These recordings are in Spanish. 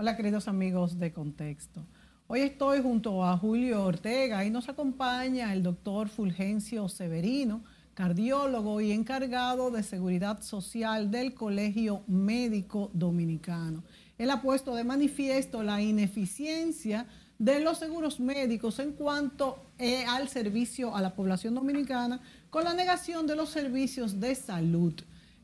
Hola queridos amigos de Contexto. Hoy estoy junto a Julio Ortega y nos acompaña el doctor Fulgencio Severino, cardiólogo y encargado de seguridad social del Colegio Médico Dominicano. Él ha puesto de manifiesto la ineficiencia de los seguros médicos en cuanto eh, al servicio a la población dominicana con la negación de los servicios de salud.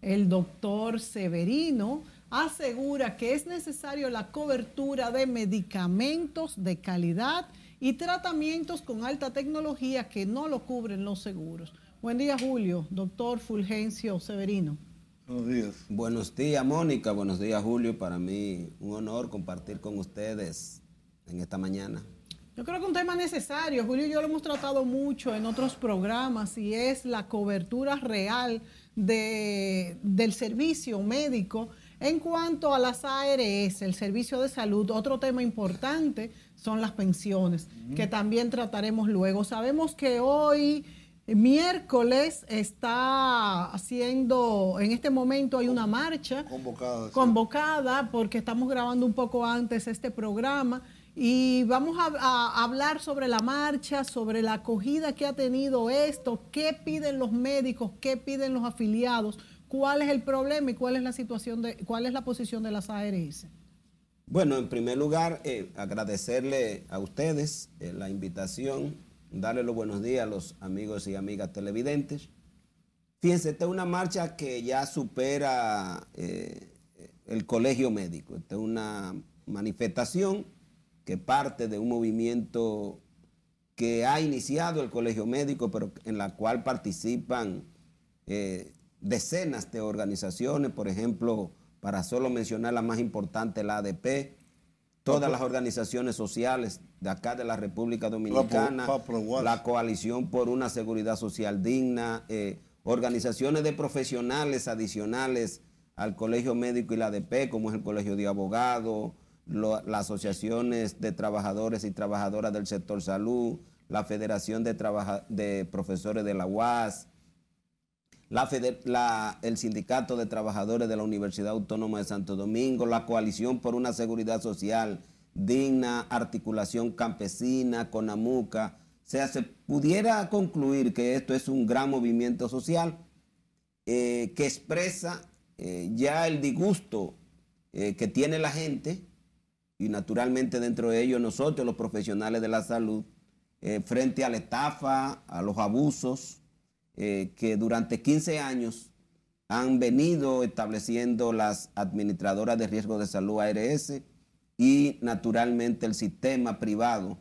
El doctor Severino asegura que es necesario la cobertura de medicamentos de calidad y tratamientos con alta tecnología que no lo cubren los seguros. Buen día, Julio. Doctor Fulgencio Severino. Buenos días. Mónica. Buenos días, Julio. Para mí un honor compartir con ustedes en esta mañana. Yo creo que un tema necesario, Julio y yo lo hemos tratado mucho en otros programas y es la cobertura real de, del servicio médico en cuanto a las ARS, el servicio de salud, otro tema importante son las pensiones, que también trataremos luego. Sabemos que hoy, eh, miércoles, está haciendo, en este momento hay una marcha convocada, convocada porque estamos grabando un poco antes este programa. Y vamos a, hablar sobre la marcha, sobre la acogida que ha tenido esto, qué piden los médicos, qué piden los afiliados cuál es el problema y cuál es la situación de, cuál es la posición de las ARS. Bueno, en primer lugar, eh, agradecerle a ustedes eh, la invitación, darle los buenos días a los amigos y amigas televidentes. Fíjense, esta es una marcha que ya supera eh, el colegio médico. Esta es una manifestación que parte de un movimiento que ha iniciado el colegio médico, pero en la cual participan decenas de organizaciones, por ejemplo, para solo mencionar la más importante, la ADP, todas las organizaciones sociales de acá de la República Dominicana, la coalición por una seguridad social digna, eh, organizaciones de profesionales adicionales al Colegio Médico y la ADP, como es el Colegio de Abogados, las asociaciones de trabajadores y trabajadoras del sector salud, la Federación de, de Profesores de la UAS, la, la, el Sindicato de Trabajadores de la Universidad Autónoma de Santo Domingo, la Coalición por una Seguridad Social Digna, Articulación Campesina, Conamuca. O sea, se pudiera concluir que esto es un gran movimiento social eh, que expresa eh, ya el disgusto eh, que tiene la gente y naturalmente dentro de ello nosotros los profesionales de la salud frente a la estafa, a los abusos, eh, que durante 15 años han venido estableciendo las administradoras de riesgo de salud ARS y naturalmente el sistema privado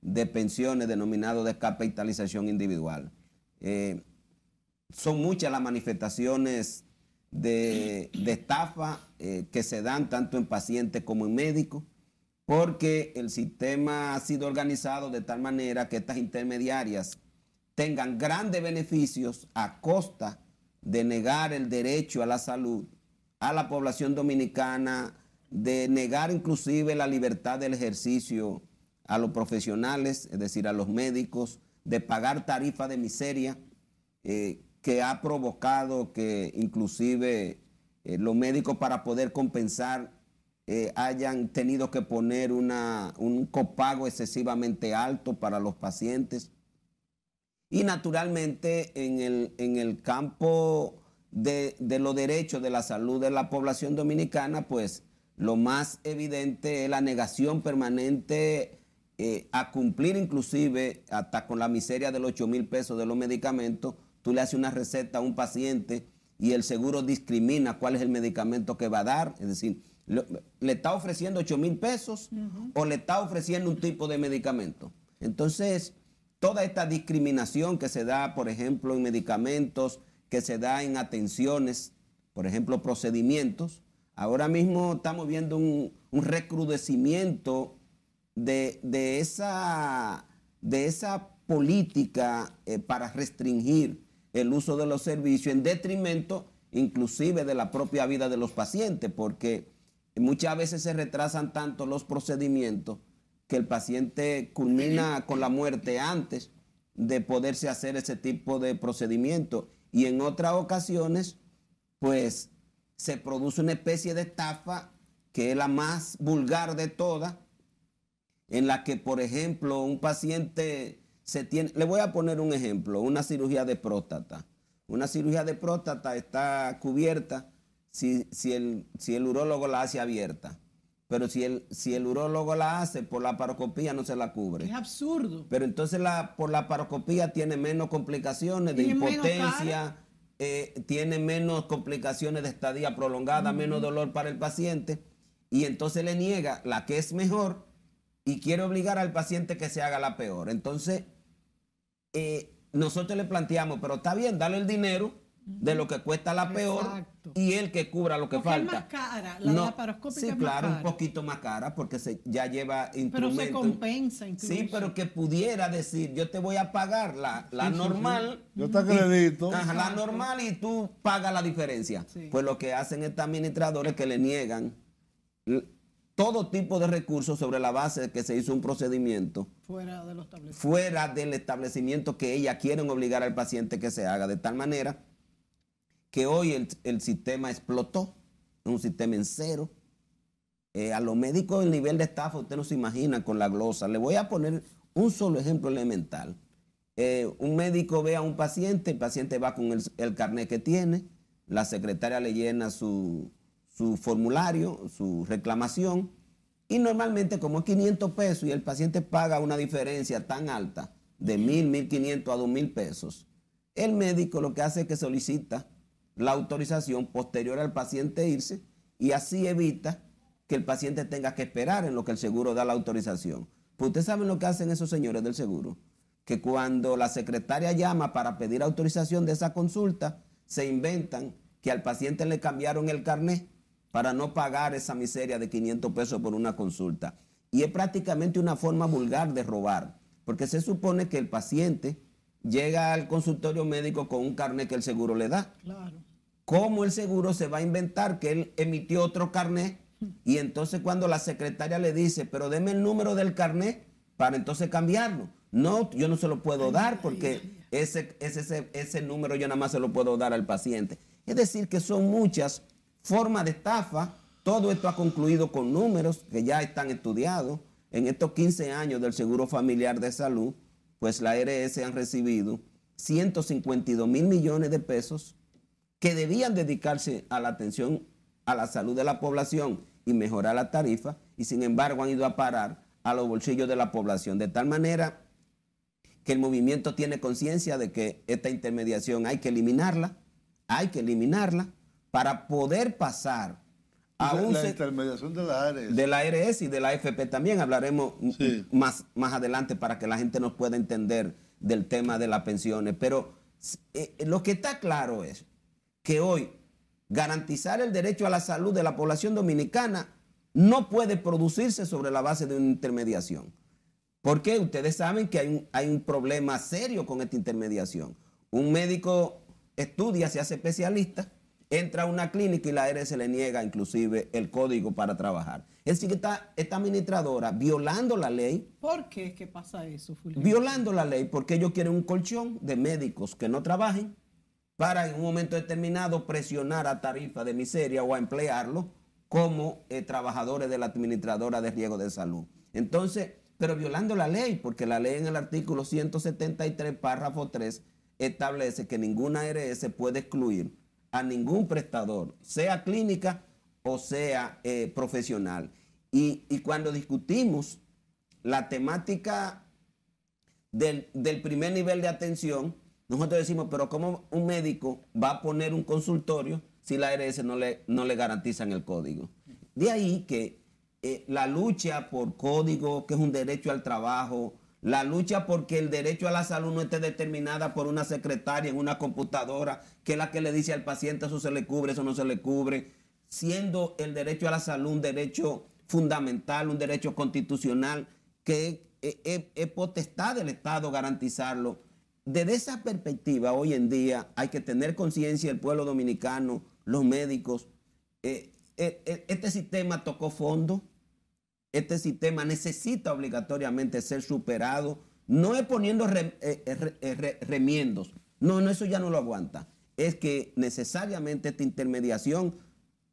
de pensiones denominado de capitalización individual. Eh, son muchas las manifestaciones de, estafa eh, que se dan tanto en pacientes como en médicos, porque el sistema ha sido organizado de tal manera que estas intermediarias tengan grandes beneficios a costa de negar el derecho a la salud a la población dominicana, de negar inclusive la libertad del ejercicio a los profesionales, es decir, a los médicos, de pagar tarifa de miseria eh, que ha provocado que inclusive eh, los médicos para poder compensar eh, hayan tenido que poner un copago excesivamente alto para los pacientes. Y naturalmente en el, campo de, los derechos de la salud de la población dominicana, pues lo más evidente es la negación permanente eh, a cumplir inclusive hasta con la miseria los 8 mil pesos de los medicamentos. Tú le haces una receta a un paciente y el seguro discrimina cuál es el medicamento que va a dar. Es decir, le, está ofreciendo 8 mil pesos o le está ofreciendo un tipo de medicamento. Entonces, toda esta discriminación que se da, por ejemplo, en medicamentos, que se da en atenciones, por ejemplo, procedimientos. Ahora mismo estamos viendo un, recrudecimiento de, esa, política eh, para restringir el uso de los servicios en detrimento inclusive de la propia vida de los pacientes, porque muchas veces se retrasan tanto los procedimientos que el paciente culmina con la muerte antes de poderse hacer ese tipo de procedimiento. Y en otras ocasiones, pues se produce una especie de estafa que es la más vulgar de todas, en la que, por ejemplo, un paciente se tiene, le voy a poner un ejemplo, una cirugía de próstata. Una cirugía de próstata está cubierta si, el, si el urólogo la hace abierta. Pero si el, si el urólogo la hace, por la paroscopía no se la cubre. Es absurdo. Pero entonces la, por la paroscopía tiene menos complicaciones de impotencia, eh, tiene menos complicaciones de estadía prolongada, menos dolor para el paciente. Y entonces le niega la que es mejor y quiere obligar al paciente que se haga la peor. Entonces, eh, nosotros le planteamos, pero está bien, dale el dinero de lo que cuesta la peor y el que cubra lo que falta. Es más cara, la no, laparoscópica Sí, claro, un poquito más cara porque se, ya lleva instrumento Pero se compensa Sí, pero que pudiera decir, yo te voy a pagar la, normal. Yo te acredito. la normal y tú pagas la diferencia. Pues lo que hacen estos administradores que le niegan todo tipo de recursos sobre la base de que se hizo un procedimiento fuera, de los fuera del establecimiento que ella quieren obligar al paciente que se haga de tal manera que hoy el, sistema explotó, un sistema en cero. Eh, a los médicos el nivel de estafa, usted no se imagina con la glosa. Le voy a poner un solo ejemplo elemental. Eh, un médico ve a un paciente, el paciente va con el, carnet que tiene, la secretaria le llena su, su formulario, su reclamación, y normalmente como es 500 pesos y el paciente paga una diferencia tan alta de 1.000, 1.500 a 2.000 pesos, el médico lo que hace es que solicita la autorización posterior al paciente irse y así evita que el paciente tenga que esperar en lo que el seguro da la autorización. Pues ustedes saben lo que hacen esos señores del seguro, que cuando la secretaria llama para pedir autorización de esa consulta, se inventan que al paciente le cambiaron el carnet para no pagar esa miseria de 500 pesos por una consulta. Y es prácticamente una forma vulgar de robar, porque se supone que el paciente llega al consultorio médico con un carnet que el seguro le da. Claro. ¿Cómo el seguro se va a inventar que él emitió otro carnet? Y entonces cuando la secretaria le dice, pero deme el número del carnet para entonces cambiarlo. No, yo no se lo puedo dar porque ese, ese, ese número yo nada más se lo puedo dar al paciente. Es decir, que son muchas formas de estafa. Todo esto ha concluido con números que ya están estudiados. En estos 15 años del Seguro Familiar de Salud, pues la ARS han recibido 152 mil millones de pesos que debían dedicarse a la atención a la salud de la población y mejorar la tarifa, y sin embargo han ido a parar a los bolsillos de la población, de tal manera que el movimiento tiene conciencia de que esta intermediación hay que eliminarla, hay que eliminarla para poder pasar a la, intermediación de la ARS. De la ARS y de la AFP también hablaremos más, más adelante para que la gente nos pueda entender del tema de las pensiones, pero eh, lo que está claro es que hoy garantizar el derecho a la salud de la población dominicana no puede producirse sobre la base de una intermediación. Porque ustedes saben que hay un, problema serio con esta intermediación. Un médico estudia, se hace especialista, entra a una clínica y la ARS le niega inclusive el código para trabajar. Es decir, que esta administradora violando la ley. ¿Por qué? que pasa eso, Fulvio? Violando la ley porque ellos quieren un colchón de médicos que no trabajen para en un momento determinado presionar a tarifa de miseria o a emplearlo como eh, trabajadores de la administradora de riesgo de salud. Entonces, pero violando la ley, porque la ley en el artículo 173, párrafo 3, establece que ninguna ARS puede excluir a ningún prestador, sea clínica o sea eh, profesional. Y, cuando discutimos la temática del primer nivel de atención, nosotros decimos, pero ¿cómo un médico va a poner un consultorio si la ARS no le, no le garantizan el código? De ahí que eh, la lucha por código, que es un derecho al trabajo, la lucha porque el derecho a la salud no esté determinada por una secretaria en una computadora, que es la que le dice al paciente eso se le cubre, eso no se le cubre, siendo el derecho a la salud un derecho fundamental, un derecho constitucional, que eh, es potestad del Estado garantizarlo desde esa perspectiva, hoy en día hay que tener conciencia el pueblo dominicano, los médicos. Eh, eh, eh, este sistema tocó fondo. Este sistema necesita obligatoriamente ser superado. No es poniendo remiendos. No, no, eso ya no lo aguanta. Es que necesariamente esta intermediación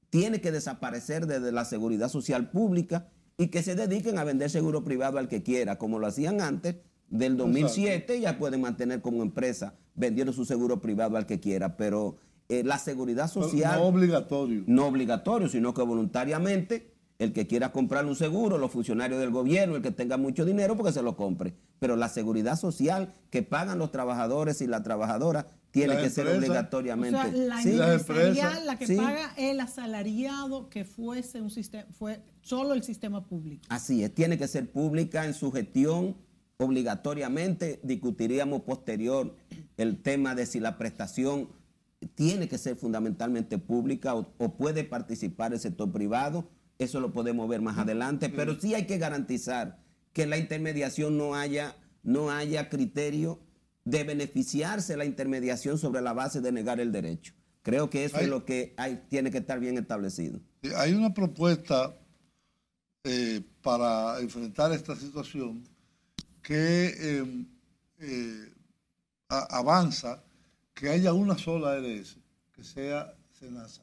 tiene que desaparecer desde la seguridad social pública y que se dediquen a vender seguro privado al que quiera, como lo hacían antes, del 2007 ya pueden mantener como empresa vendiendo su seguro privado al que quiera, pero eh, la seguridad social... no obligatorio. No obligatorio, sino que voluntariamente el que quiera comprar un seguro, los funcionarios del gobierno, el que tenga mucho dinero, porque pues se lo compre. Pero la seguridad social que pagan los trabajadores y la trabajadora tiene que ser obligatoriamente. la empresa, la que paga el asalariado que fuese un sistema, fue solo el sistema público. Así es, tiene que ser pública en su gestión obligatoriamente discutiríamos posterior el tema de si la prestación tiene que ser fundamentalmente pública o, puede participar el sector privado. Eso lo podemos ver más mm. adelante, pero mm. sí hay que garantizar que la intermediación no haya, no haya criterio de beneficiarse la intermediación sobre la base de negar el derecho. Creo que eso es lo que tiene que estar bien establecido. Hay una propuesta eh, para enfrentar esta situación que em, eh, avanza que haya una sola ARS, que sea Senasa.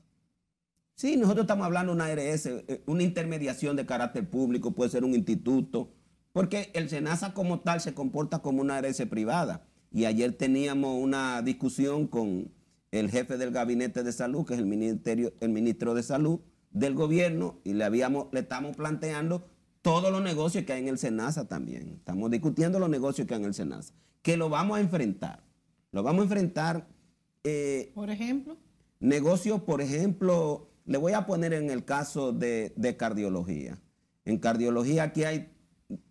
Sí, nosotros estamos hablando de una ARS, eh, una intermediación de carácter público, puede ser un instituto, porque el Senasa como tal se comporta como una ARS privada. Y ayer teníamos una discusión con el jefe del gabinete de salud, que es el, ministerio, el ministro de salud del gobierno, y le, habíamos, le estamos planteando todos los negocios que hay en el SENASA también. Estamos discutiendo los negocios que hay en el SENASA, que lo vamos a enfrentar. Lo vamos a enfrentar. Eh, por ejemplo. Negocios, por ejemplo, le voy a poner en el caso de, cardiología. En cardiología aquí hay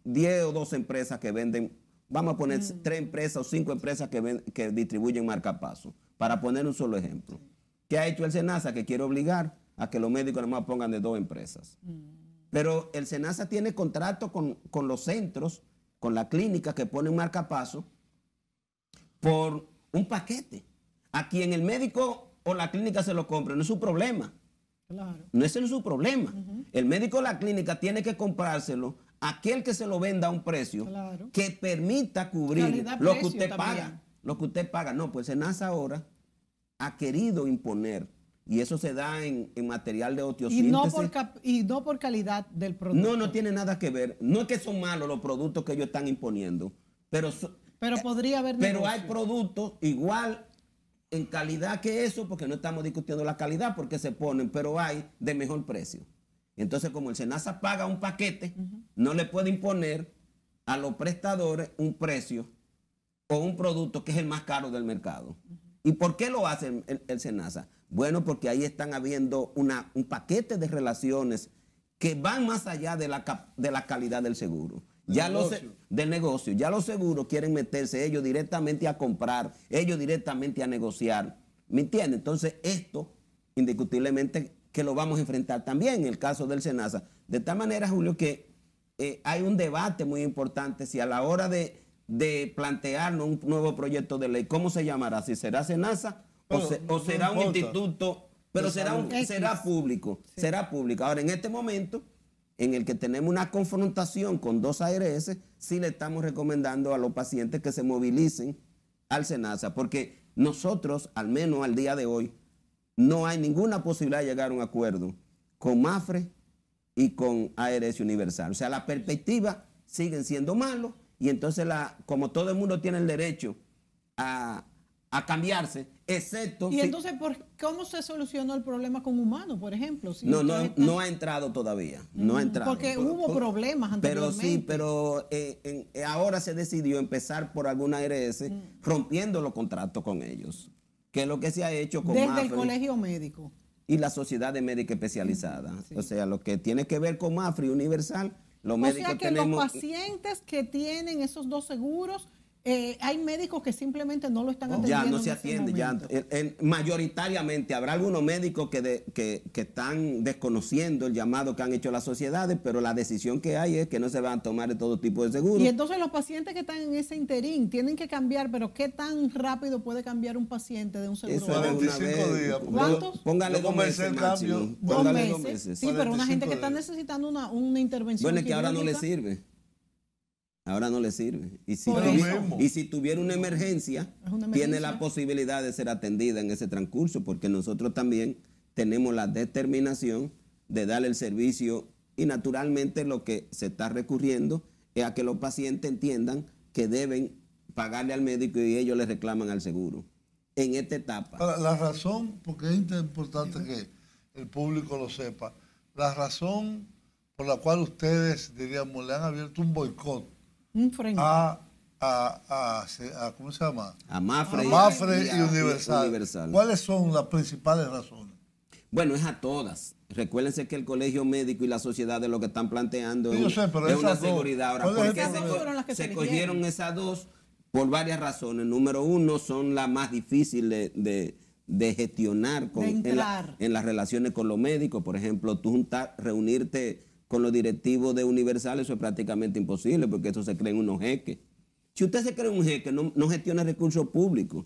10 o 12 empresas que venden, vamos a poner mm. tres 3 empresas o 5 empresas que, que distribuyen marcapasos. para poner un solo ejemplo. ¿Qué ha hecho el SENASA? Que quiere obligar a que los médicos nomás pongan de dos empresas. Mm. Pero el SENASA tiene contrato con, los centros, con la clínica que pone un marcapaso, por un paquete. A quien el médico o la clínica se lo compre, no es su problema. No es en es su problema. El médico o la clínica tiene que comprárselo a aquel que se lo venda a un precio que permita cubrir lo que usted paga. Lo que usted paga. No, pues Senasa ahora ha querido imponer y eso se da en, material de otiosíntesis. Y no, por calidad del producto. No, no tiene nada que ver. No es que son malos los productos que ellos están imponiendo, pero... pero eh, podría haber... Pero hay productos igual en calidad que eso, porque no estamos discutiendo la calidad, porque se ponen, pero hay de mejor precio. Entonces, como el Senasa paga un paquete, no le puede imponer a los prestadores un precio o un producto que es el más caro del mercado. ¿Y por qué lo hace el Senasa? Bueno, porque ahí están habiendo un paquete de relaciones que van más allá de la, de la calidad del seguro. ya negocio. Los, del negocio. Ya los seguros quieren meterse ellos directamente a comprar, ellos directamente a negociar. ¿Me entiendes? Entonces, esto indiscutiblemente que lo vamos a enfrentar también en el caso del SENASA. De tal manera, Julio, que eh, hay un debate muy importante si a la hora de, de plantearnos un nuevo proyecto de ley, ¿cómo se llamará? Si será SENASA o, será un instituto, pero será, será público, será público. Ahora, en este momento en el que tenemos una confrontación con dos ARS, sí le estamos recomendando a los pacientes que se movilicen al SENASA, porque nosotros, al menos al día de hoy, no hay ninguna posibilidad de llegar a un acuerdo con MAFRE y con ARS Universal. O sea, las perspectivas siguen siendo malos y entonces la, como todo el mundo tiene el derecho a, a cambiarse, Excepto. ¿Y entonces ¿por, cómo se solucionó el problema con humanos, por ejemplo? Si no, no, ha entrado todavía. No mm, Porque hubo problemas anteriormente. Pero sí, pero eh, eh, ahora se decidió empezar por alguna ARS mm. rompiendo los contratos con ellos. Que es lo que se ha hecho con Desde el colegio médico. Y la sociedad de médica especializada. Mm, o sea, lo que tiene que ver con Mafri Universal, los o sea que los pacientes que tienen esos dos seguros eh, hay médicos que simplemente no lo están atendiendo. Ya no se atiende, ya. mayoritariamente habrá algunos médicos que, están desconociendo el llamado que han hecho las sociedades, pero la decisión que hay es que no se van a tomar De todo tipo de seguros. Y entonces los pacientes que están en ese interín tienen que cambiar, pero ¿qué tan rápido puede cambiar un paciente de un seguro? Eso días. ¿Cuántos? dos meses, dos meses. Sí, pero una gente que está necesitando una, una intervención. Bueno, es que ahora no le sirve. Ahora no le sirve. Y si, tuviera, y si tuviera una emergencia, tiene la posibilidad de ser atendida en ese transcurso, porque nosotros también tenemos la determinación de darle el servicio y naturalmente lo que se está recurriendo es a que los pacientes entiendan que deben pagarle al médico y ellos le reclaman al seguro. En esta etapa. la razón, porque es importante que el público lo sepa, la razón por la cual ustedes, diríamos, le han abierto un boicot a, ¿cómo se llama? A Mafre, y, Universal. ¿Cuáles son las principales razones? Bueno, es a todas. Recuérdense que el Colegio Médico y la sociedad de lo que están planteando es, una seguridad. ¿por qué se, cogieron esas dos? Por varias razones. Número uno, son las más difíciles de, gestionar con, en, en, las relaciones con los médicos. Por ejemplo, tú juntar, reunirte con los directivos de Universal eso es prácticamente imposible porque eso se cree en unos jeques. Si usted se cree un jeque, no, no gestiona recursos públicos.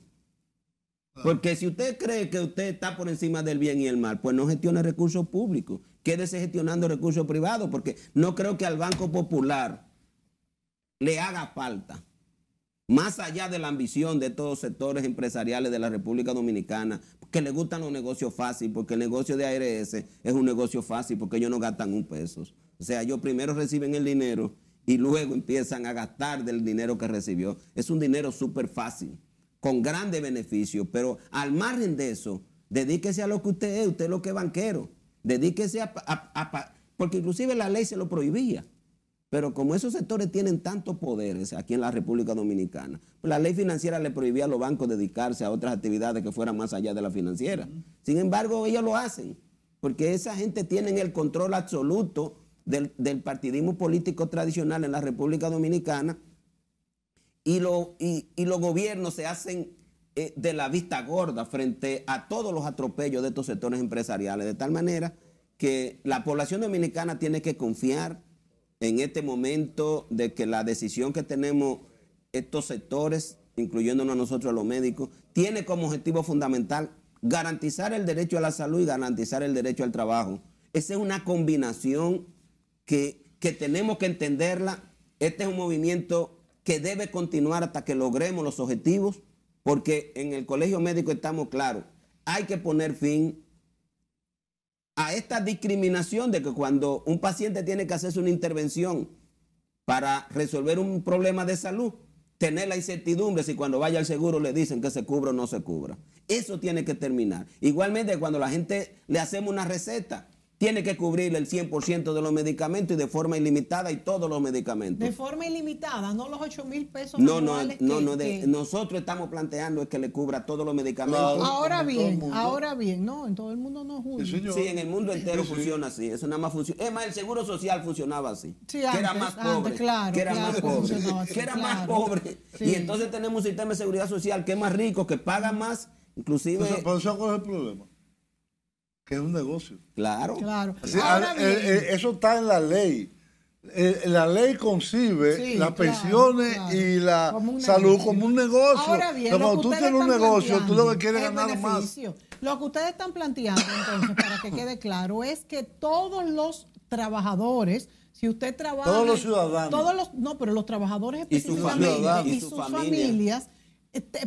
Porque si usted cree que usted está por encima del bien y el mal, pues no gestiona recursos públicos. Quédese gestionando recursos privados porque no creo que al Banco Popular le haga falta más allá de la ambición de los sectores empresariales de la República Dominicana, que les gustan los negocios fáciles, porque el negocio de ARS es un negocio fácil, porque ellos no gastan un peso. O sea, ellos primero reciben el dinero y luego empiezan a gastar del dinero que recibió. Es un dinero súper fácil, con grandes beneficios, pero al margen de eso, dedíquese a lo que usted es, usted es lo que es banquero, dedíquese a porque inclusive la ley se lo prohibía. Pero como esos sectores tienen tantos poderes aquí en la República Dominicana, pues la ley financiera le prohibía a los bancos dedicarse a otras actividades que fueran más allá de la financiera. Sin embargo, ellos lo hacen, porque esa gente tiene el control absoluto del, partidismo político tradicional en la República Dominicana y, lo, los gobiernos se hacen eh, de la vista gorda frente a todos los atropellos de estos sectores empresariales, de tal manera que la población dominicana tiene que confiar en este momento de que la decisión que tenemos estos sectores, incluyéndonos a nosotros los médicos, tiene como objetivo fundamental garantizar el derecho a la salud y garantizar el derecho al trabajo. Esa es una combinación que, que tenemos que entenderla. Este es un movimiento que debe continuar hasta que logremos los objetivos, porque en el Colegio Médico estamos claros, hay que poner fin a esta discriminación de que cuando un paciente tiene que hacerse una intervención para resolver un problema de salud, tener la incertidumbre si cuando vaya al seguro le dicen que se cubra o no se cubra. Eso tiene que terminar. Igualmente cuando la gente le hacemos una receta, tiene que cubrir el 100% de los medicamentos y de forma ilimitada y todos los medicamentos. De forma ilimitada, no los 8 mil pesos. No, no, no, no nosotros estamos planteando es que le cubra todos los medicamentos. ahora bien, ahora bien, no, en todo el mundo no es sí, en el mundo entero funciona así, eso nada más funciona. Es más, el seguro social funcionaba así. que era más pobre. que era más pobre. que era más pobre. Y entonces tenemos un sistema de seguridad social que es más rico, que paga más, inclusive... pero, cuál es el problema? que es un negocio. Claro. Eh, eh, eso está en la ley. Eh, la ley concibe las pensiones y la salud como un negocio. Ahora bien, cuando tú tienes un negocio, tú lo que quieres ganar más. Lo que ustedes están planteando, entonces, para que quede claro, es que todos los trabajadores, si usted trabaja. Todos los ciudadanos. Todos los, no, pero los trabajadores específicamente y, sus familias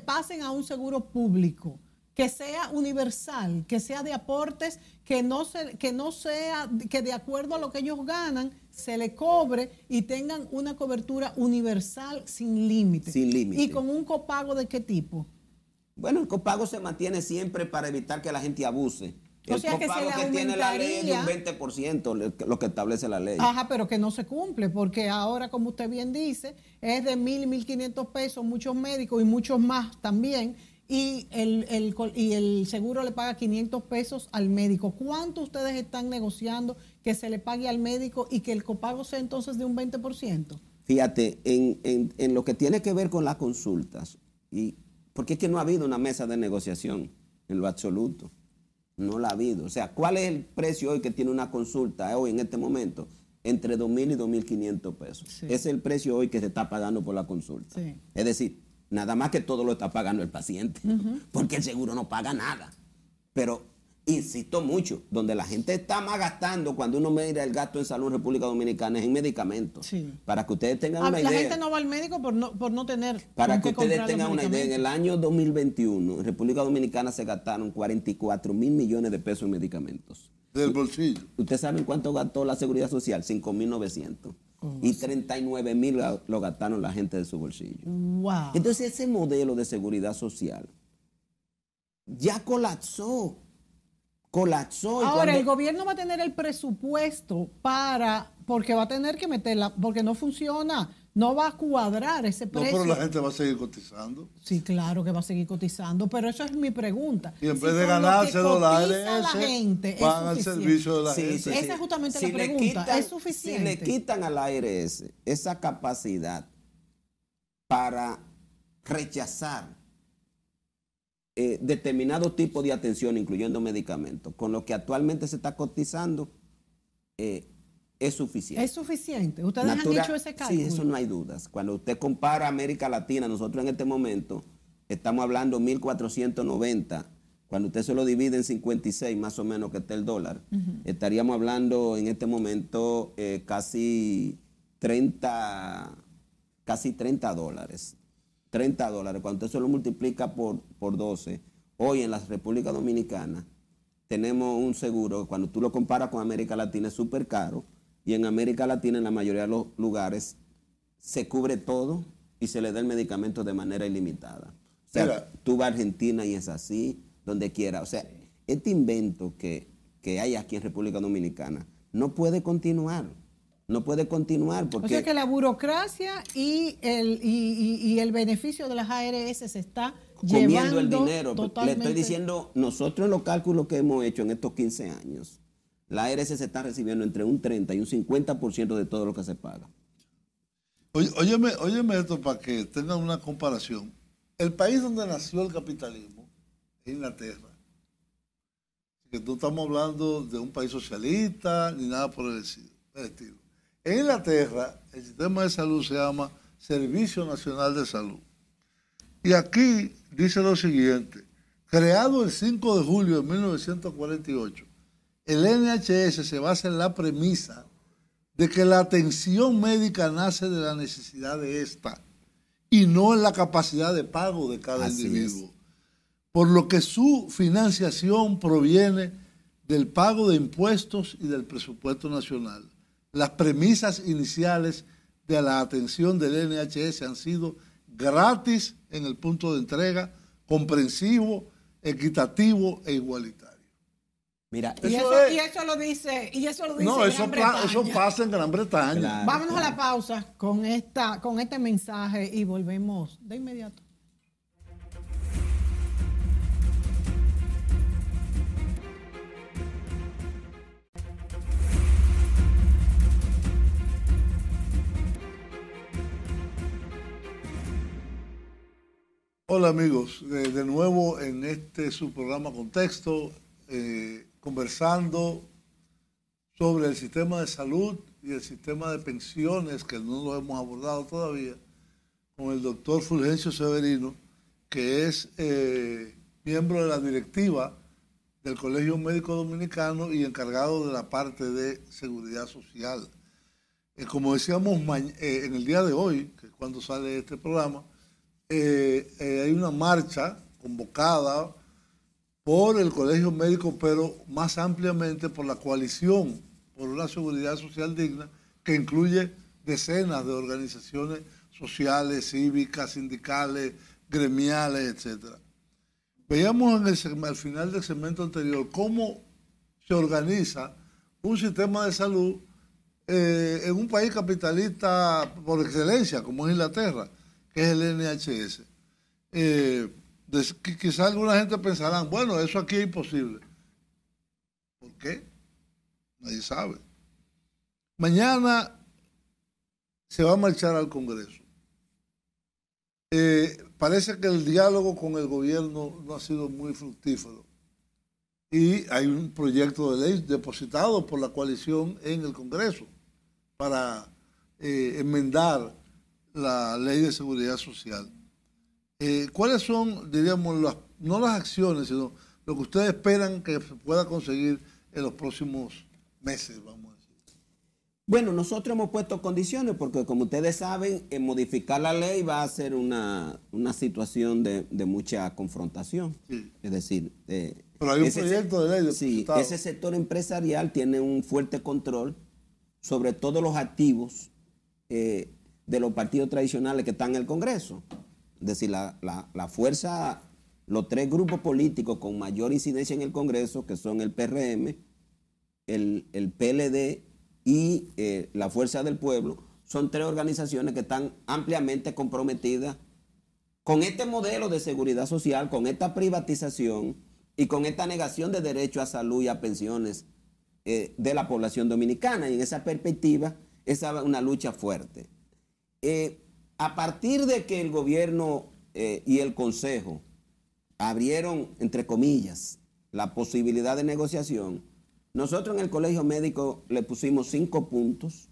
pasen a un seguro público que sea universal, que sea de aportes, que no, se, que no sea, que de acuerdo a lo que ellos ganan, se le cobre y tengan una cobertura universal sin límite. Sin límite. ¿Y con un copago de qué tipo? Bueno, el copago se mantiene siempre para evitar que la gente abuse. O el sea, copago que, se que tiene la ley es un 20%, lo que establece la ley. Ajá, pero que no se cumple, porque ahora, como usted bien dice, es de mil, mil quinientos pesos, muchos médicos y muchos más también y el, y el seguro le paga 500 pesos al médico. ¿Cuánto ustedes están negociando que se le pague al médico y que el copago sea entonces de un 20%? Fíjate, en, en, lo que tiene que ver con las consultas, y porque es que no ha habido una mesa de negociación en lo absoluto. No la ha habido. O sea, ¿cuál es el precio hoy que tiene una consulta eh, hoy en este momento? Entre 2.000 y 2.500 pesos. es el precio hoy que se está pagando por la consulta. Es decir, Nada más que todo lo está pagando el paciente, porque el seguro no paga nada. Pero insisto mucho, donde la gente está más gastando cuando uno mira el gasto en salud en República Dominicana es en medicamentos. Para que ustedes tengan ah, una idea. La gente no va al médico por no, por no tener. Para que ustedes tengan una idea, en el año 2021 en República Dominicana se gastaron 44 mil millones de pesos en medicamentos. Del bolsillo. ¿Ustedes saben cuánto gastó la Seguridad Social? 5.900 y 39 mil lo gastaron la gente de su bolsillo. Entonces ese modelo de seguridad social ya colapsó. Colapsó. Ahora, el gobierno va a tener el presupuesto para, porque va a tener que meterla, porque no funciona no va a cuadrar ese precio. No, pero la gente va a seguir cotizando. Sí, claro que va a seguir cotizando, pero esa es mi pregunta. Y en vez de ganarse dólares, van al servicio de la gente. Esa es justamente la pregunta. ¿Es suficiente? Si le quitan al ARS esa capacidad para rechazar eh, determinado tipo de atención, incluyendo medicamentos, con lo que actualmente se está cotizando, eh, es suficiente. Es suficiente. Ustedes han dicho ese cálculo. Sí, eso no hay dudas. Cuando usted compara América Latina, nosotros en este momento estamos hablando 1490. Cuando usted se lo divide en 56, más o menos que está el dólar, estaríamos hablando en este momento eh, casi 30, casi 30 dólares. 30 dólares. Cuando usted se lo multiplica por, por 12, hoy en la República Dominicana tenemos un seguro, cuando tú lo comparas con América Latina es súper caro y en América Latina, en la mayoría de los lugares, se cubre todo y se le da el medicamento de manera ilimitada. O sea, tú vas a Argentina y es así, donde quiera. O sea, este invento que, hay aquí en República Dominicana no puede continuar. No puede continuar porque... O sea que la burocracia y el, y, el beneficio de las ARS se está comiendo el dinero. Le estoy diciendo, nosotros en los cálculos que hemos hecho en estos 15 años, la ARS se está recibiendo entre un 30 y un 50% de todo lo que se paga. óyeme, esto para que tengan una comparación. El país donde nació el capitalismo es Inglaterra. Que no estamos hablando de un país socialista ni nada por el estilo. En Inglaterra, el sistema de salud se llama Servicio Nacional de Salud. Y aquí dice lo siguiente, creado el 5 de julio de 1948, el NHS se basa en la premisa de que la atención médica nace de la necesidad de esta y no en la capacidad de pago de cada individuo. Por lo que su financiación proviene del pago de impuestos y del presupuesto nacional. Las premisas iniciales de la atención del NHS han sido gratis en el punto de entrega, comprensivo, equitativo e igualitario. Mira, y eso, lo dice, y eso lo dice No, eso, eso pasa en Gran Bretaña. Vámonos a la pausa con esta, con este mensaje y volvemos de inmediato. Hola amigos, eh, de, nuevo en este su programa Contexto. Eh, conversando sobre el sistema de salud y el sistema de pensiones, que no lo hemos abordado todavía, con el doctor Fulgencio Severino, que es eh, miembro de la directiva del Colegio Médico Dominicano y encargado de la parte de seguridad social. Eh, como decíamos eh, en el día de hoy, que es cuando sale este programa, hay una marcha convocada por el Colegio Médico, pero más ampliamente por la coalición por una seguridad social digna que incluye decenas de organizaciones sociales, cívicas, sindicales, gremiales, etc. Veíamos al final del segmento anterior cómo se organiza un sistema de salud eh, en un país capitalista por excelencia, como es Inglaterra, que es el NHS. Eh, quizás alguna gente pensará bueno, eso aquí es imposible. ¿Por qué? Nadie sabe. Mañana se va a marchar al Congreso. Eh, parece que el diálogo con el gobierno no ha sido muy fructífero. Y hay un proyecto de ley depositado por la coalición en el Congreso para eh, enmendar la ley de seguridad social. Eh, ¿cuáles son, diríamos, no las acciones, sino lo que ustedes esperan que se pueda conseguir en los próximos meses, vamos a decir? Bueno, nosotros hemos puesto condiciones porque, como ustedes saben, eh, modificar la ley va a ser una, situación de, mucha confrontación. Es decir, eh, pero hay un proyecto de ley. sí, ese sector empresarial tiene un fuerte control sobre todos los activos de los partidos tradicionales que están en el Congreso. Es decir, la, la, la fuerza, los tres grupos políticos con mayor incidencia en el Congreso, que son el PRM, el, el PLD y eh, la Fuerza del Pueblo, son tres organizaciones que están ampliamente comprometidas con este modelo de seguridad social, con esta privatización y con esta negación de derecho a salud y a pensiones eh, de la población dominicana. Y en esa perspectiva, esa es una lucha fuerte. Eh, a partir de que el gobierno eh, y el Consejo abrieron, entre comillas, la posibilidad de negociación, nosotros en el Colegio Médico le pusimos cinco puntos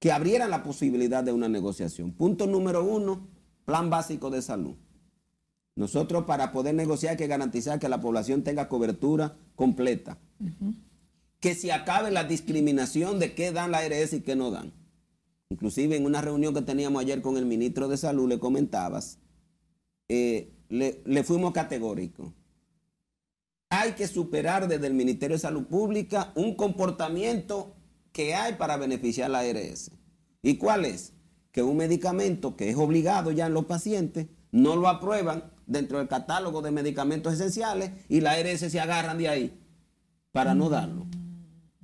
que abrieran la posibilidad de una negociación. Punto número uno, plan básico de salud. Nosotros para poder negociar hay que garantizar que la población tenga cobertura completa. Que se acabe la discriminación de qué dan la ARS y qué no dan. Inclusive en una reunión que teníamos ayer con el ministro de Salud, le comentabas, eh, le, fuimos categóricos. Hay que superar desde el Ministerio de Salud Pública un comportamiento que hay para beneficiar a la ARS. ¿Y cuál es? Que un medicamento que es obligado ya en los pacientes, no lo aprueban dentro del catálogo de medicamentos esenciales y la ARS se agarran de ahí para no darlo.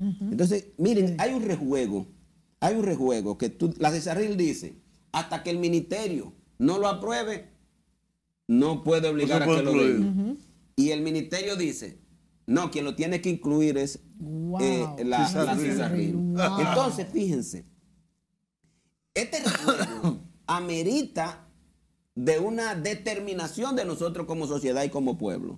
Entonces, miren, hay un rejuego hay un rejuego que la cesarril dice, hasta que el ministerio no lo apruebe, no puede obligar a que lo diga. Y el ministerio dice, no, quien lo tiene que incluir es eh, la, Cizarril. Entonces, fíjense, este rejuego amerita de una determinación de nosotros como sociedad y como pueblo,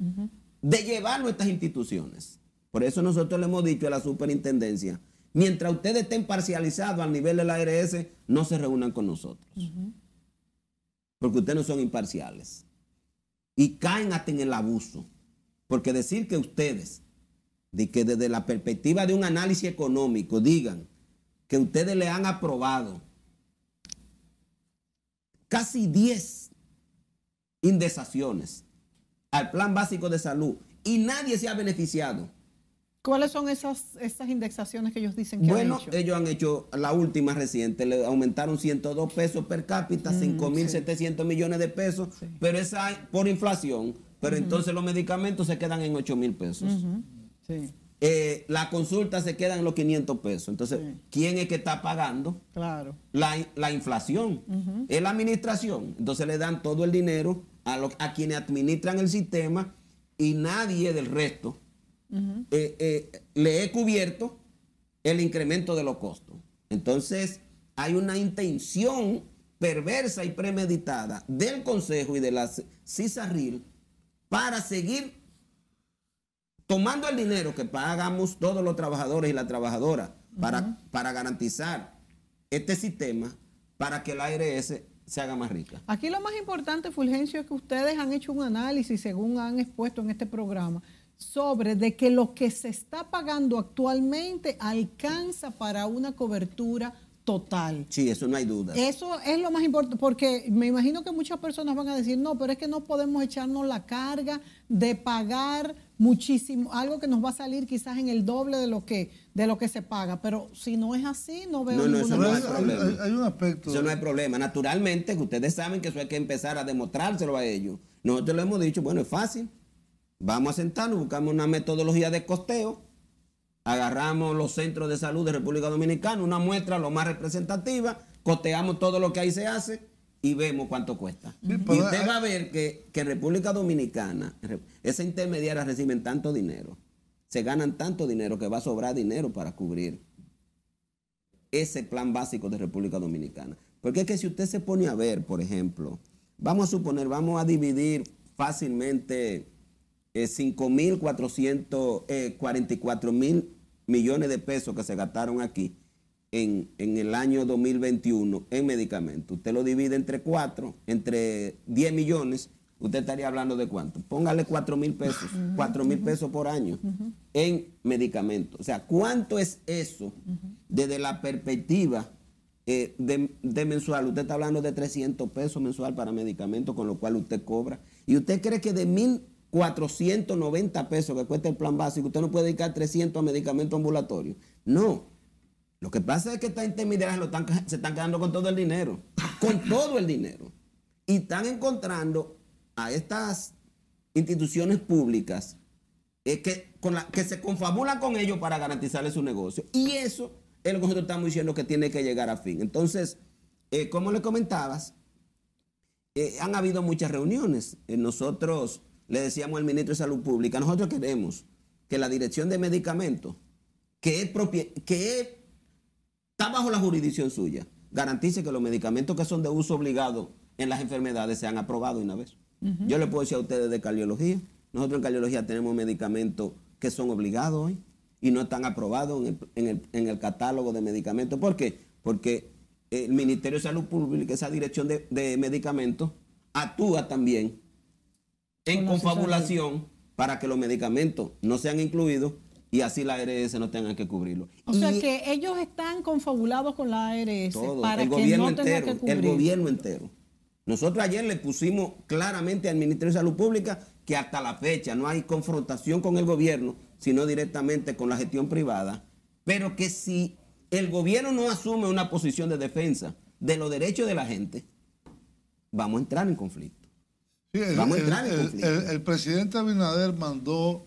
de llevar nuestras instituciones. Por eso nosotros le hemos dicho a la superintendencia, Mientras ustedes estén parcializados al nivel del la ARS, no se reúnan con nosotros. Porque ustedes no son imparciales. Y caen hasta en el abuso. Porque decir que ustedes, de que desde la perspectiva de un análisis económico, digan que ustedes le han aprobado casi 10 indesaciones al plan básico de salud y nadie se ha beneficiado ¿Cuáles son esas, indexaciones que ellos dicen que bueno, han hecho? Bueno, ellos han hecho la última reciente, le aumentaron 102 pesos per cápita, 5.700 mm, millones de pesos, pero esa por inflación, pero entonces los medicamentos se quedan en 8.000 pesos. Eh, la consulta se queda en los 500 pesos. Entonces, ¿quién es que está pagando? Claro. La, inflación. Es la administración. Entonces le dan todo el dinero a, a quienes administran el sistema y nadie del resto eh, eh, le he cubierto el incremento de los costos. Entonces, hay una intención perversa y premeditada del Consejo y de la CISARRIL para seguir tomando el dinero que pagamos todos los trabajadores y las trabajadoras para, para garantizar este sistema para que el ARS se haga más rica. Aquí lo más importante, Fulgencio, es que ustedes han hecho un análisis, según han expuesto en este programa, sobre de que lo que se está pagando actualmente alcanza para una cobertura total. Sí, eso no hay duda. Eso es lo más importante, porque me imagino que muchas personas van a decir, no, pero es que no podemos echarnos la carga de pagar muchísimo, algo que nos va a salir quizás en el doble de lo que, de lo que se paga, pero si no es así, no veo no, no, eso no hay, problema. Hay, un aspecto. Eso no hay problema. Naturalmente, ustedes saben que eso hay que empezar a demostrárselo a ellos. Nosotros lo hemos dicho, bueno, es fácil Vamos a sentarnos, buscamos una metodología de costeo, agarramos los centros de salud de República Dominicana, una muestra lo más representativa, costeamos todo lo que ahí se hace y vemos cuánto cuesta. y usted va a ver que, que en República Dominicana, esas intermediarias reciben tanto dinero, se ganan tanto dinero que va a sobrar dinero para cubrir ese plan básico de República Dominicana. Porque es que si usted se pone a ver, por ejemplo, vamos a suponer, vamos a dividir fácilmente mil 5.444 eh, mil millones de pesos que se gastaron aquí en, el año 2021 en medicamentos. Usted lo divide entre 4, entre 10 millones, usted estaría hablando de cuánto. Póngale 4 mil pesos, 4 mil pesos por año en medicamentos. O sea, ¿cuánto es eso desde la perspectiva eh, de, mensual? Usted está hablando de 300 pesos mensual para medicamentos, con lo cual usted cobra. ¿Y usted cree que de mil 490 pesos que cuesta el plan básico, usted no puede dedicar 300 a medicamentos ambulatorio. No. Lo que pasa es que estas intermediarias se están quedando con todo el dinero. Con todo el dinero. Y están encontrando a estas instituciones públicas eh, que, se confabulan con ellos para garantizarles su negocio. Y eso es lo que nosotros estamos diciendo que tiene que llegar a fin. Entonces, eh, como le comentabas, eh, han habido muchas reuniones. nosotros le decíamos al ministro de Salud Pública, nosotros queremos que la dirección de medicamentos, que, está bajo la jurisdicción suya, garantice que los medicamentos que son de uso obligado en las enfermedades sean aprobados una vez. Yo le puedo decir a ustedes de cardiología, nosotros en cardiología tenemos medicamentos que son obligados hoy y no están aprobados en el, catálogo de medicamentos. ¿Por qué? Porque el Ministerio de Salud Pública, esa dirección de medicamentos, actúa también en confabulación para que los medicamentos no sean incluidos y así la ARS no tenga que cubrirlo. O sea que ellos están confabulados con la ARS para que no tenga que El gobierno entero. Nosotros ayer le pusimos claramente al Ministerio de Salud Pública que hasta la fecha no hay confrontación con el gobierno, sino directamente con la gestión privada, pero que si el gobierno no asume una posición de defensa de los derechos de la gente, vamos a entrar en conflicto el, a entrar El, presidente Abinader mandó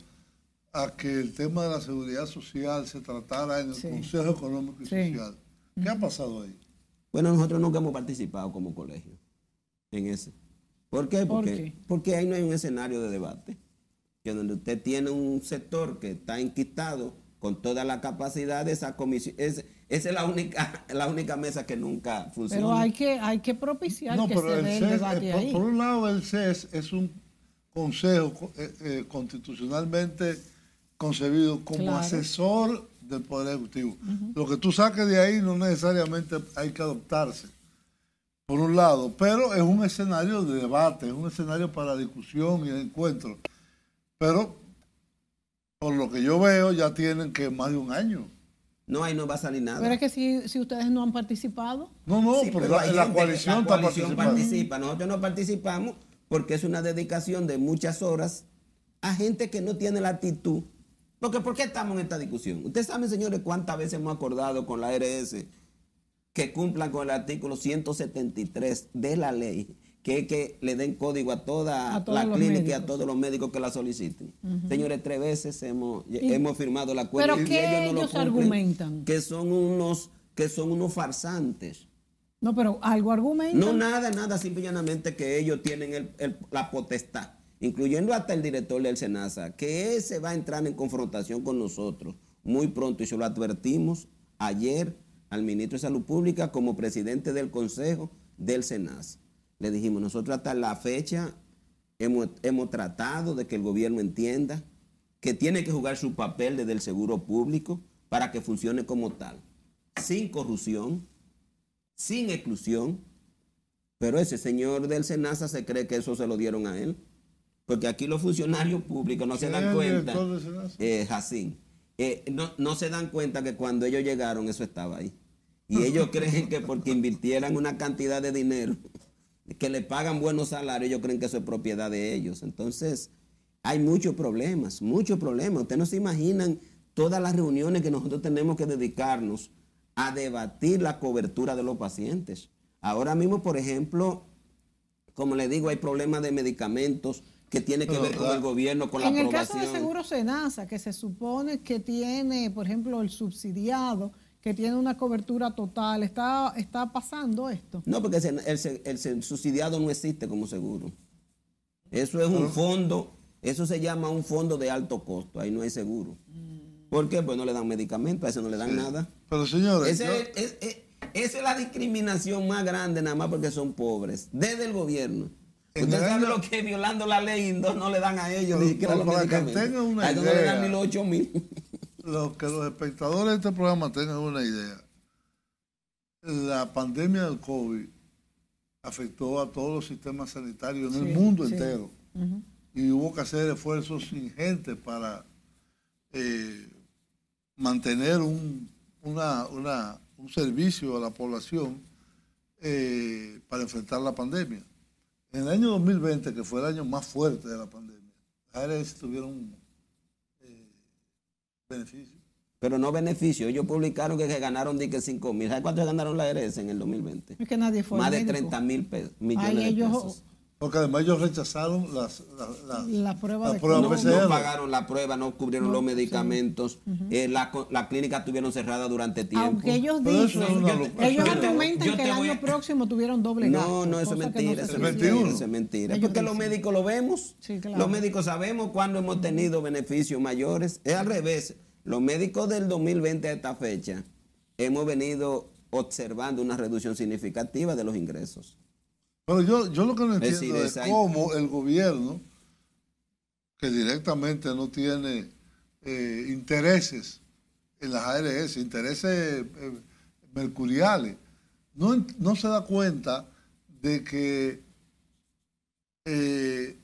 a que el tema de la seguridad social se tratara en el Consejo Económico y Social. ¿Qué ha pasado ahí? Bueno, nosotros nunca hemos participado como colegio en ese. ¿Por qué? Porque, porque ahí no hay un escenario de debate. Que donde usted tiene un sector que está enquistado con toda la capacidad de esa comisión. Es, esa es la única, la única mesa que nunca funciona. Pero hay que, hay que propiciar que se dé por, un lado, el CES es un consejo eh, eh, constitucionalmente concebido como asesor del Poder Ejecutivo. Lo que tú saques de ahí no necesariamente hay que adoptarse, por un lado, pero es un escenario de debate, es un escenario para discusión y encuentro. Pero por lo que yo veo, ya tienen que más de un año. No, ahí no va a salir nada. Pero es que si, si ustedes no han participado. No, no, pero, la, coalición la, participa. Nosotros no participamos porque es una dedicación de muchas horas a gente que no tiene la actitud. Porque ¿por qué estamos en esta discusión? Ustedes saben, señores, cuántas veces hemos acordado con la ARS que cumplan con el artículo 173 de la ley que que le den código a toda la clínica y a todos los médicos que la soliciten. Señores, tres veces hemos, hemos firmado el acuerdo. y ellos, no argumentan? Que son, unos, que son unos farsantes. No, pero algo argumentan. No, nada, nada, simplemente que ellos tienen la potestad, incluyendo hasta el director del SENASA, que ese va a entrar en confrontación con nosotros muy pronto y se lo advertimos ayer al ministro de Salud Pública como presidente del Consejo del SENASA. Le dijimos, nosotros hasta la fecha hemos, tratado de que el gobierno entienda que tiene que jugar su papel desde el seguro público para que funcione como tal, sin corrupción, sin exclusión. Pero ese señor del Senasa se cree que eso se lo dieron a él. Porque aquí los funcionarios públicos no se dan cuenta. Eh, Jacín, eh, no se dan cuenta que cuando ellos llegaron eso estaba ahí. Y ellos creen que porque invirtieran una cantidad de dinero que le pagan buenos salarios, ellos creen que eso es propiedad de ellos. Entonces, hay muchos problemas, muchos problemas. Ustedes no se imaginan todas las reuniones que nosotros tenemos que dedicarnos a debatir la cobertura de los pacientes. Ahora mismo, por ejemplo, como le digo, hay problemas de medicamentos que tiene que ver con el ah, gobierno, con la aprobación. En el caso de Seguro Senasa, que se supone que tiene, por ejemplo, el subsidiado, que tiene una cobertura total. ¿Está, está pasando esto? No, porque el, subsidiado no existe como seguro. Eso es un ah. fondo, eso se llama un fondo de alto costo, ahí no hay seguro. ¿Por qué? Pues no le dan medicamentos, a eso no le dan nada. Pero señores... es, esa es la discriminación más grande nada más porque son pobres, desde el gobierno. Usted sabe lo que violando la ley no, le dan a ellos ni siquiera los medicamentos. ellos no le dan ni los 8 mil que los espectadores de este programa tengan una idea, la pandemia del COVID afectó a todos los sistemas sanitarios en el mundo entero. Y hubo que hacer esfuerzos ingentes para eh, mantener un, servicio a la población eh, para enfrentar la pandemia. En el año 2020, que fue el año más fuerte de la pandemia, las áreas tuvieron Beneficio. Pero no beneficio. Ellos publicaron que, que ganaron de que 5 mil. ¿Sabes cuánto ganaron la ARS en el 2020? que nadie fue Más de 30 mil millones pesos. Porque además ellos rechazaron la prueba, no, pagaron la prueba, no cubrieron los medicamentos. Eh, las la, clínica estuvieron cerradas durante tiempo. Aunque ellos dicen, ellos argumentan que el año próximo tuvieron doble gasto. No, no, eso es mentira. Eso es mentira. es mentira. Porque los médicos lo vemos. Los médicos sabemos cuándo hemos tenido beneficios mayores. Es al revés. Los médicos del 2020 a esta fecha hemos venido observando una reducción significativa de los ingresos. Pero yo, lo que no entiendo es, cómo el gobierno, que directamente no tiene eh, intereses en las ARS, intereses eh, mercuriales, no, se da cuenta de que eh,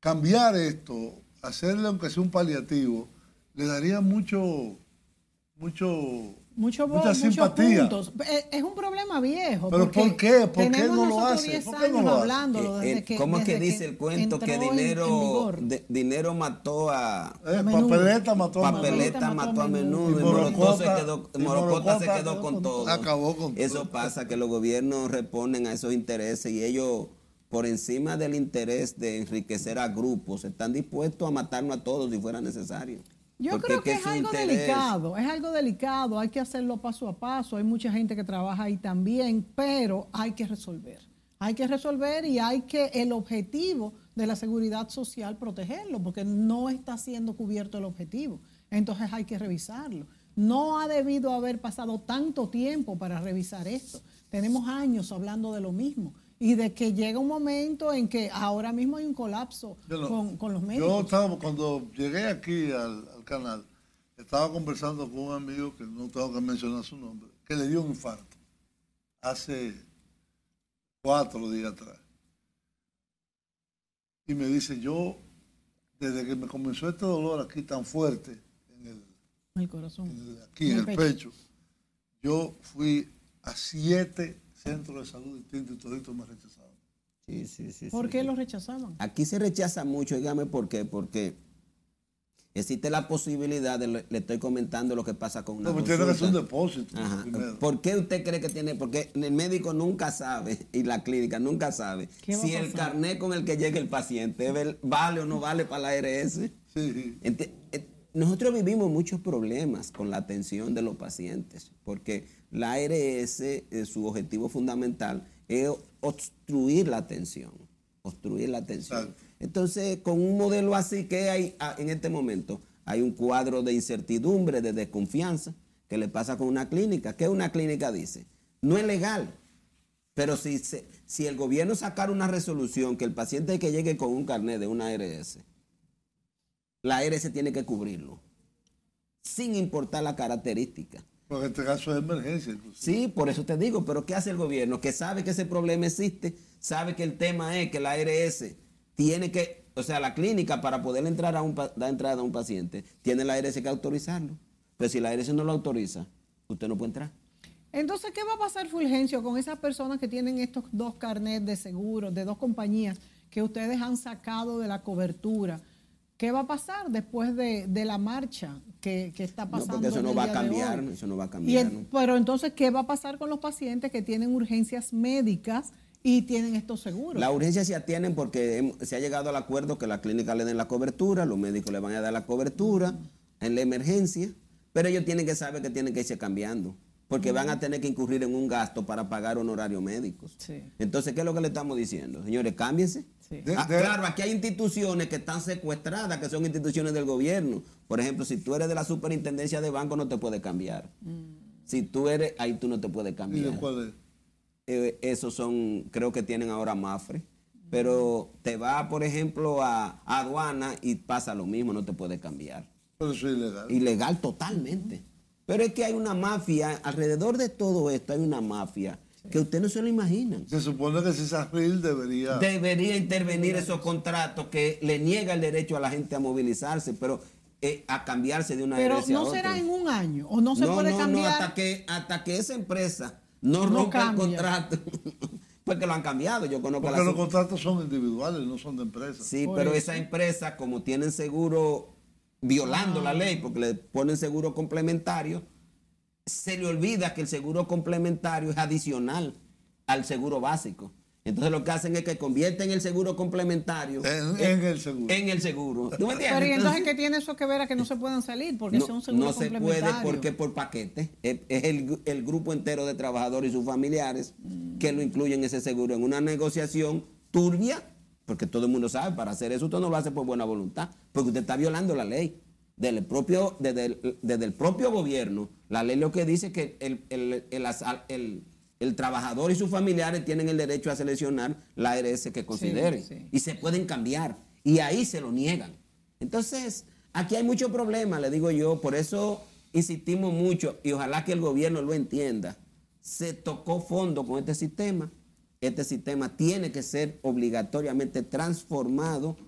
cambiar esto, hacerle aunque sea un paliativo, le daría mucho, mucho mucho mucha simpatía. Puntos. Eh, es un problema viejo. ¿Pero por qué? ¿Por qué no lo hace? ¿Por qué no lo eh, eh, ¿Cómo es que dice el cuento que dinero, dinero mató a. papeleta mató a Papeleta mató a menudo. Y, Morocota, se quedó, con, todo. Eso pasa, que los gobiernos Responden a esos intereses y ellos por encima del interés de enriquecer a grupos, están dispuestos a matarnos a todos si fuera necesario. Yo creo que, es, algo delicado, es algo delicado, hay que hacerlo paso a paso, hay mucha gente que trabaja ahí también, pero hay que resolver, hay que resolver y hay que el objetivo de la seguridad social protegerlo, porque no está siendo cubierto el objetivo, entonces hay que revisarlo. No ha debido haber pasado tanto tiempo para revisar esto, tenemos años hablando de lo mismo y de que llega un momento en que ahora mismo hay un colapso con, los médicos. Yo estaba, cuando llegué aquí al, canal, estaba conversando con un amigo que no tengo que mencionar su nombre, que le dio un infarto hace cuatro días atrás. Y me dice, yo, desde que me comenzó este dolor aquí tan fuerte, en el, corazón, aquí en el, pecho. yo fui a siete centros de salud distintos y todos me rechazaron. Sí, ¿Por qué lo rechazaban? Aquí se rechaza mucho, dígame por qué, porque Existe la posibilidad, de, le estoy comentando lo que pasa con una tiene que un depósito. Ajá. ¿Por qué usted cree que tiene? Porque el médico nunca sabe y la clínica nunca sabe si el carnet con el que llega el paciente vale o no vale para la ARS. Eh, nosotros vivimos muchos problemas con la atención de los pacientes, porque la ARS, eh, su objetivo fundamental es obstruir la atención. Obstruir la atención. Entonces, con un modelo así, ¿qué hay ah, en este momento? Hay un cuadro de incertidumbre, de desconfianza, que le pasa con una clínica. ¿Qué una clínica dice? No es legal, pero si, el gobierno sacara una resolución que el paciente que llegue con un carnet de una ARS, la ARS tiene que cubrirlo, sin importar la característica. Porque este caso es emergencia. Sí, por eso te digo, pero ¿qué hace el gobierno? Que sabe que ese problema existe, sabe que el tema es que la ARS tiene que, o sea, la clínica para poder entrar a un, dar entrada a un paciente, tiene la ARS que autorizarlo. Pero si la ARS no lo autoriza, usted no puede entrar. Entonces, ¿qué va a pasar, Fulgencio, con esas personas que tienen estos dos carnets de seguros, de dos compañías que ustedes han sacado de la cobertura? ¿Qué va a pasar después de, la marcha que, está pasando? porque eso no va a cambiar, eso no va a cambiar. Pero entonces, ¿qué va a pasar con los pacientes que tienen urgencias médicas? y tienen estos seguros. La urgencia se tienen porque se ha llegado al acuerdo que la clínica le den la cobertura, los médicos le van a dar la cobertura en la emergencia, pero ellos tienen que saber que tienen que irse cambiando, porque van a tener que incurrir en un gasto para pagar honorarios médicos. Sí. Entonces, ¿qué es lo que le estamos diciendo? Señores, cámbiense. Ah, claro, aquí hay instituciones que están secuestradas, que son instituciones del gobierno. Por ejemplo, si tú eres de la superintendencia de banco, no te puedes cambiar. Mm. Si tú eres, ahí tú no te puedes cambiar. ¿Y de eh, esos son, creo que tienen ahora Mafre. Pero te va, por ejemplo, a, aduana y pasa lo mismo, no te puede cambiar. es ilegal. Ilegal totalmente. Pero es que hay una mafia, alrededor de todo esto hay una mafia que ustedes no se lo imaginan. Se supone que Phil debería... Debería intervenir esos contratos que le niega el derecho a la gente a movilizarse, pero eh, a cambiarse de una Pero no será en un año, o no se puede no, cambiar... No, hasta que, hasta que esa empresa no, no contrato. Porque lo han cambiado, yo conozco Porque los contratos son individuales, no son de empresas. Sí, pero esa empresa, como tienen seguro violando la ah. ley, porque le ponen seguro complementario, se le olvida que el seguro complementario es adicional al seguro básico. Entonces lo que hacen es que convierten el seguro complementario en, el seguro. En el seguro. Pero ¿y entonces qué tiene eso que ver a que no se puedan salir? Porque es no, seguro complementario. No se puede porque por paquete. Es, el, grupo entero de trabajadores y sus familiares que lo incluyen ese seguro en una negociación turbia, porque todo el mundo sabe, para hacer eso usted no lo hace por buena voluntad, porque usted está violando la ley. Del propio, desde, el, propio gobierno, la ley lo que dice es que el, el, el el trabajador y sus familiares tienen el derecho a seleccionar la ARS que consideren. Y se pueden cambiar. Y ahí se lo niegan. Entonces, aquí hay mucho problema, le digo yo. Por eso insistimos mucho y ojalá que el gobierno lo entienda. Se tocó fondo con este sistema. Este sistema tiene que ser obligatoriamente transformado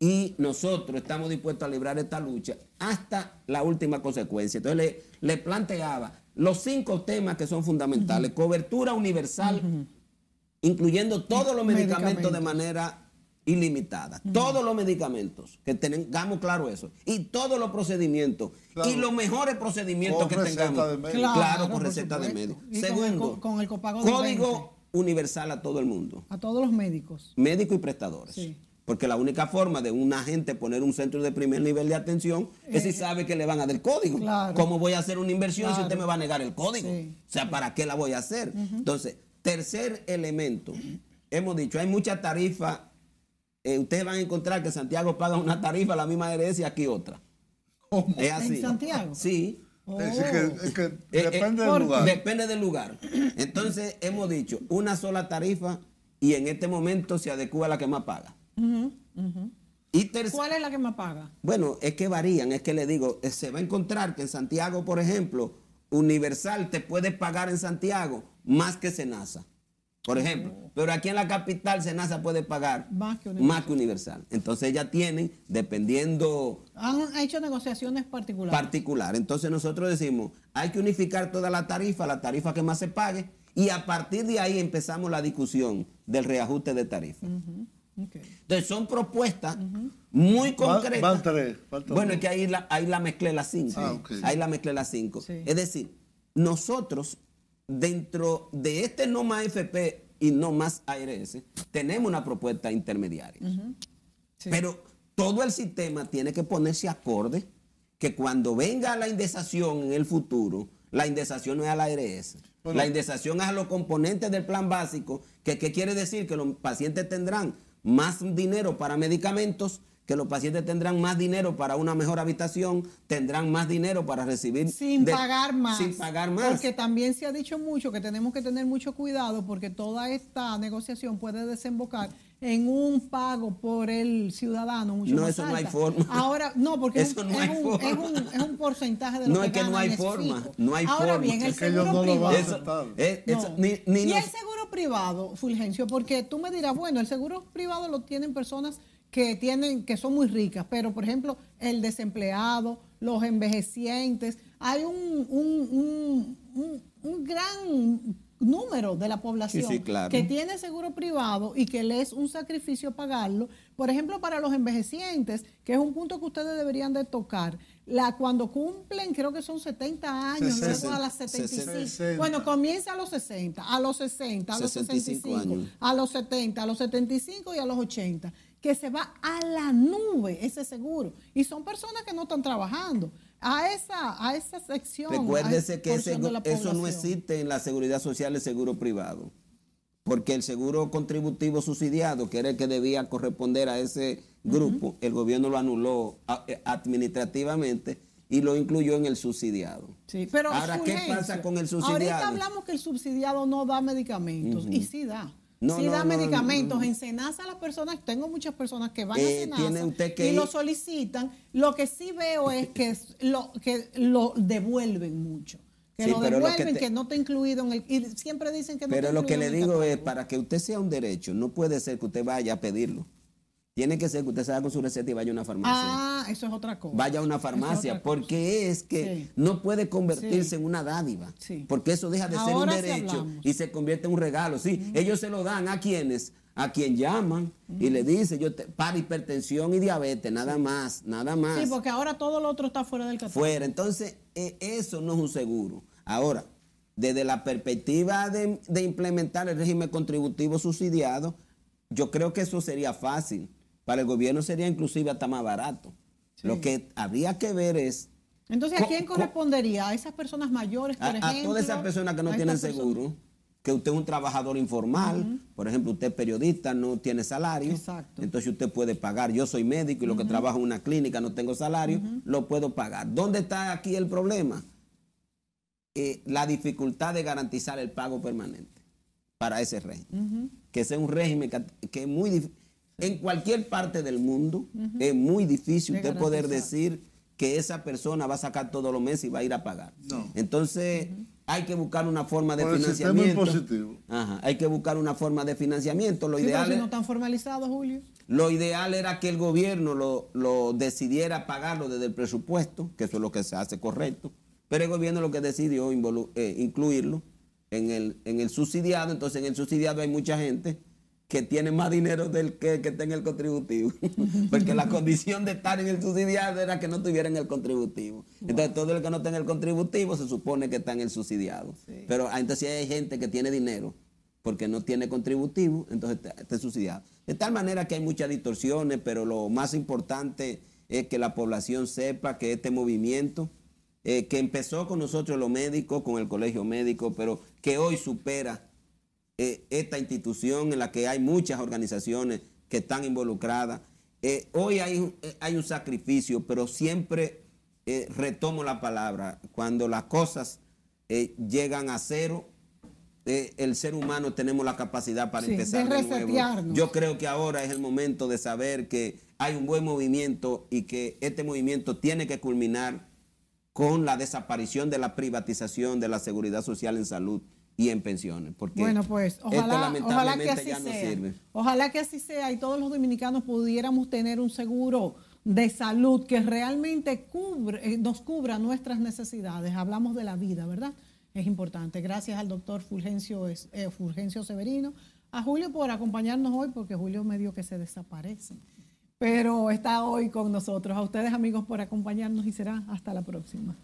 y nosotros estamos dispuestos a librar esta lucha hasta la última consecuencia. Entonces le planteaba, los cinco temas que son fundamentales. Cobertura universal, incluyendo todos los medicamentos, de manera ilimitada. Todos los medicamentos, que tengamos claro eso. Y todos los procedimientos. Y los mejores procedimientos que tengamos. Claro, con receta de médico. Segundo, con el, código universal a todo el mundo. A todos los médicos. Médicos y prestadores. Porque la única forma de un agente poner un centro de primer nivel de atención es si eh, sabe que le van a dar el código. Claro. ¿Cómo voy a hacer una inversión si usted me va a negar el código? O sea, ¿para qué la voy a hacer? Entonces, tercer elemento. Hemos dicho, hay mucha tarifa. Eh, ustedes van a encontrar que Santiago paga una tarifa, la misma herencia y aquí otra. es así. ¿En Santiago? Sí. Oh. Es que, eh, depende del lugar. Depende del lugar. Entonces, hemos dicho, una sola tarifa y en este momento se adecua a la que más paga. Y ¿Cuál es la que más paga? Bueno, es que varían, es que le digo, eh, se va a encontrar que en Santiago, por ejemplo, Universal te puede pagar en Santiago más que Senasa, por ejemplo. Oh. Pero aquí en la capital Senasa puede pagar más que Universal. Entonces ya tienen, dependiendo... Ah, Han hecho negociaciones particulares. Particular. Entonces nosotros decimos, hay que unificar toda la tarifa, la tarifa que más se pague, y a partir de ahí empezamos la discusión del reajuste de tarifa. Entonces son propuestas muy concretas. Eh, bueno, es que ahí la, ahí la mezclé las 5 Ah, Ahí la mezclé las 5 Es decir, nosotros dentro de este no más FP y no más ARS tenemos una propuesta intermediaria. Pero todo el sistema tiene que ponerse acorde que cuando venga la indexación en el futuro, la indexación no es a la ARS. La indexación es a los componentes del plan básico, que ¿qué quiere decir? Que los pacientes tendrán más dinero para medicamentos, que los pacientes tendrán más dinero para una mejor habitación, tendrán más dinero para recibir... Sin pagar más. Sin pagar más. Porque también se ha dicho mucho que tenemos que tener mucho cuidado porque toda esta negociación puede desembocar en un pago por el ciudadano no, eso no hay forma. Ahora, no, porque es, un, porcentaje de lo que No, es que no hay forma, no hay Ahora forma. bien, el seguro privado... Ni, el seguro privado, Fulgencio, porque tú me dirás, bueno, el seguro privado lo tienen personas que tienen, que son muy ricas, pero por ejemplo, el desempleado, los envejecientes, hay un, un, gran número de la población que tiene seguro privado y que le es un sacrificio pagarlo. Por ejemplo, para los envejecientes, que es un punto que ustedes deberían de tocar, cuando cumplen, creo que son 70 años, luego a las 75. Bueno, comienza a los 60, a los 60, a los 65, a los 70, a los 75 y a los 80, que se va a la nube ese seguro. Y son personas que no están trabajando. A esa, a esa sección. Recuérdese que eso no existe en la seguridad social, el seguro privado porque el seguro contributivo subsidiado, que era el que debía corresponder a ese grupo, el gobierno lo anuló eh, administrativamente y lo incluyó en el subsidiado. pero Ahora, ¿qué pasa con el subsidiado? Ahorita hablamos que el subsidiado no da medicamentos, y sí da. sí da medicamentos. En Senasa las personas, tengo muchas personas que van a eh, Senasa y lo solicitan. Lo que sí veo es que lo, que lo devuelven mucho. Que sí, lo devuelven, lo que, te... no está incluido en el... Y siempre dicen que no está incluido. Pero lo que le digo es, para que usted sea un derecho, no puede ser que usted vaya a pedirlo. Tiene que ser que usted salga con su receta y vaya a una farmacia. Ah, eso es otra cosa. Vaya a una farmacia, porque es que no puede convertirse en una dádiva. Porque eso deja de ser un derecho y se convierte en un regalo. Sí, mm. ellos se lo dan a quienes a quien llaman y le dice yo te, para hipertensión y diabetes, nada más, nada más. Sí, porque ahora todo lo otro está fuera del catálogo. Fuera, entonces eh, eso no es un seguro. Ahora, desde la perspectiva de, implementar el régimen contributivo subsidiado, yo creo que eso sería fácil. Para el gobierno sería inclusive hasta más barato. Lo que habría que ver es... Entonces, ¿a quién correspondería? ¿A esas personas mayores, por a, A todas esas personas que no tienen seguro que usted es un trabajador informal, por ejemplo, usted es periodista, no tiene salario, entonces usted puede pagar. Yo soy médico y lo que trabajo en una clínica no tengo salario, lo puedo pagar. ¿Dónde está aquí el problema? Eh, la dificultad de garantizar el pago permanente para ese régimen, que sea un régimen que, es muy difícil. En cualquier parte del mundo es muy difícil usted poder decir que esa persona va a sacar todos los meses y va a ir a pagar. Entonces hay que buscar una forma de financiamiento. El Ajá, hay que buscar una forma de financiamiento. Lo ideal no están formalizados, Julio. Lo ideal era que el gobierno lo, decidiera pagarlo desde el presupuesto, que eso es lo que se hace correcto, pero el gobierno lo que decidió eh, incluirlo el, en el subsidiado, entonces en el subsidiado hay mucha gente que tiene más dinero del que, que está en el contributivo. Porque la condición de estar en el subsidiado era que no tuviera en el contributivo. Entonces todo el que no tenga el contributivo se supone que está en el subsidiado. Pero ah, entonces hay gente que tiene dinero porque no tiene contributivo, entonces está, el subsidiado. De tal manera que hay muchas distorsiones, pero lo más importante es que la población sepa que este movimiento, eh, que empezó con nosotros los médicos, con el colegio médico, pero que hoy supera eh, esta institución en la que hay muchas organizaciones que están involucradas. Eh, hoy hay, eh, hay, un sacrificio, pero siempre retomo la palabra, cuando las cosas llegan a cero, el ser humano tenemos la capacidad para empezar de nuevo. Yo creo que ahora es el momento de saber que hay un buen movimiento y que este movimiento tiene que culminar con la desaparición de la privatización de la seguridad social en salud y en pensiones. Porque bueno, pues este, ojalá, que así sea. Ojalá que así sea y todos los dominicanos pudiéramos tener un seguro de salud que realmente cubre, eh, nos cubra nuestras necesidades. Hablamos de la vida, ¿verdad? Es importante. Gracias al doctor Fulgencio, eh, Fulgencio Severino, a Julio por acompañarnos hoy, porque Julio medio que se desaparece. Pero está hoy con nosotros. A ustedes, amigos, por acompañarnos y será hasta la próxima.